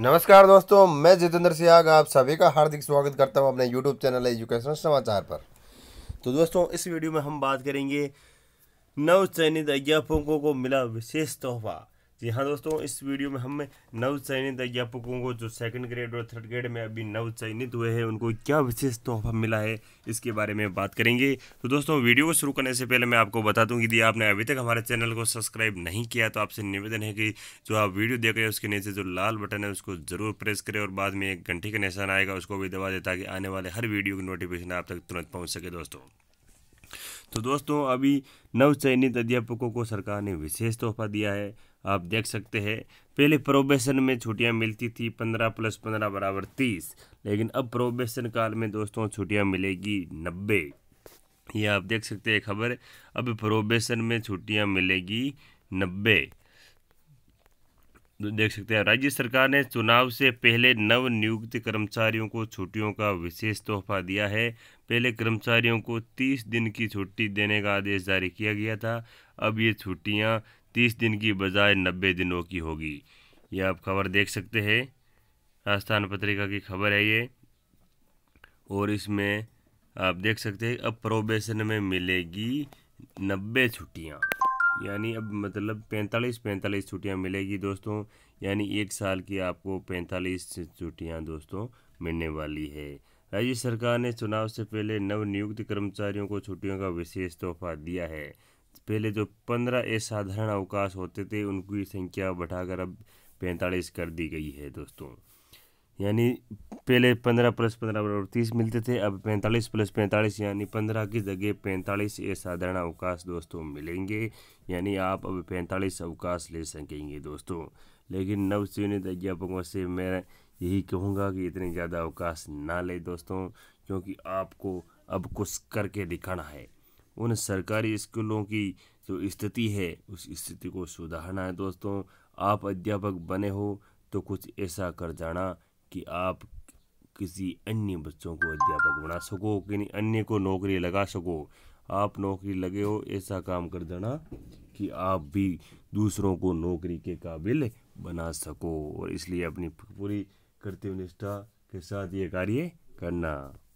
नमस्कार दोस्तों मैं जितेंद्र सियाग आप सभी का हार्दिक स्वागत करता हूं अपने यूट्यूब चैनल एजुकेशन समाचार पर तो दोस्तों इस वीडियो में हम बात करेंगे नव चयनित अध्यापकों को मिला विशेष तोहफा जी हाँ दोस्तों इस वीडियो में हम नवचयनित अध्यापकों को जो सेकंड ग्रेड और थर्ड ग्रेड में अभी नवचयनित हुए हैं उनको क्या विशेष तोहफा मिला है इसके बारे में बात करेंगे तो दोस्तों वीडियो को शुरू करने से पहले मैं आपको बता दूं कि यदि आपने अभी तक हमारे चैनल को सब्सक्राइब नहीं किया तो आपसे निवेदन है कि जो आप वीडियो देख रहे हैं उसके नीचे जो लाल बटन है उसको ज़रूर प्रेस करें और बाद में एक घंटे का निशान आएगा उसको भी दबा दें ताकि आने वाले हर वीडियो की नोटिफिकेशन आप तक तुरंत पहुँच सके दोस्तों तो दोस्तों अभी नवचयनित अध्यापकों को सरकार ने विशेष तोहफा दिया है आप देख सकते हैं पहले प्रोबेशन में छुट्टियां मिलती थी पंद्रह प्लस पंद्रह बराबर तीस लेकिन अब प्रोबेशन काल में दोस्तों छुट्टियां मिलेगी नब्बे ये आप देख सकते हैं खबर अब प्रोबेशन में छुट्टियां मिलेगी नब्बे देख सकते हैं राज्य सरकार ने चुनाव से पहले नव नियुक्त कर्मचारियों को छुट्टियों का विशेष तोहफा दिया है पहले कर्मचारियों को तीस दिन की छुट्टी देने का आदेश जारी किया गया था अब ये छुट्टियां तीस दिन की बजाय नब्बे दिनों की होगी ये आप खबर देख सकते हैं राजस्थान पत्रिका की खबर है ये और इसमें आप देख सकते हैं अब प्रोबेशन में मिलेगी नब्बे छुट्टियाँ यानी अब मतलब पैंतालीस पैंतालीस छुट्टियाँ मिलेगी दोस्तों यानी एक साल की आपको पैंतालीस छुट्टियाँ दोस्तों मिलने वाली है राज्य सरकार ने चुनाव से पहले नव नियुक्त कर्मचारियों को छुट्टियों का विशेष तोहफा दिया है पहले जो पंद्रह असाधारण अवकाश होते थे उनकी संख्या बढ़ाकर अब पैंतालीस कर दी गई है दोस्तों यानी पहले पंद्रह प्लस पंद्रह बराबर तीस मिलते थे अब पैंतालीस प्लस पैंतालीस यानी पंद्रह की जगह पैंतालीस ये साधारण अवकाश दोस्तों मिलेंगे यानी आप अब पैंतालीस अवकाश ले सकेंगे दोस्तों लेकिन नवचयनित अध्यापकों से मैं यही कहूँगा कि इतने ज़्यादा अवकाश ना ले दोस्तों क्योंकि आपको अब कुछ करके दिखाना है उन सरकारी स्कूलों की जो स्थिति है उस स्थिति को सुधारना है दोस्तों आप अध्यापक बने हो तो कुछ ऐसा कर जाना कि आप किसी अन्य बच्चों को अध्यापक बना सको किसी अन्य को नौकरी लगा सको आप नौकरी लगे हो ऐसा काम कर देना कि आप भी दूसरों को नौकरी के काबिल बना सको और इसलिए अपनी पूरी कर्तव्य निष्ठा के साथ ये कार्य करना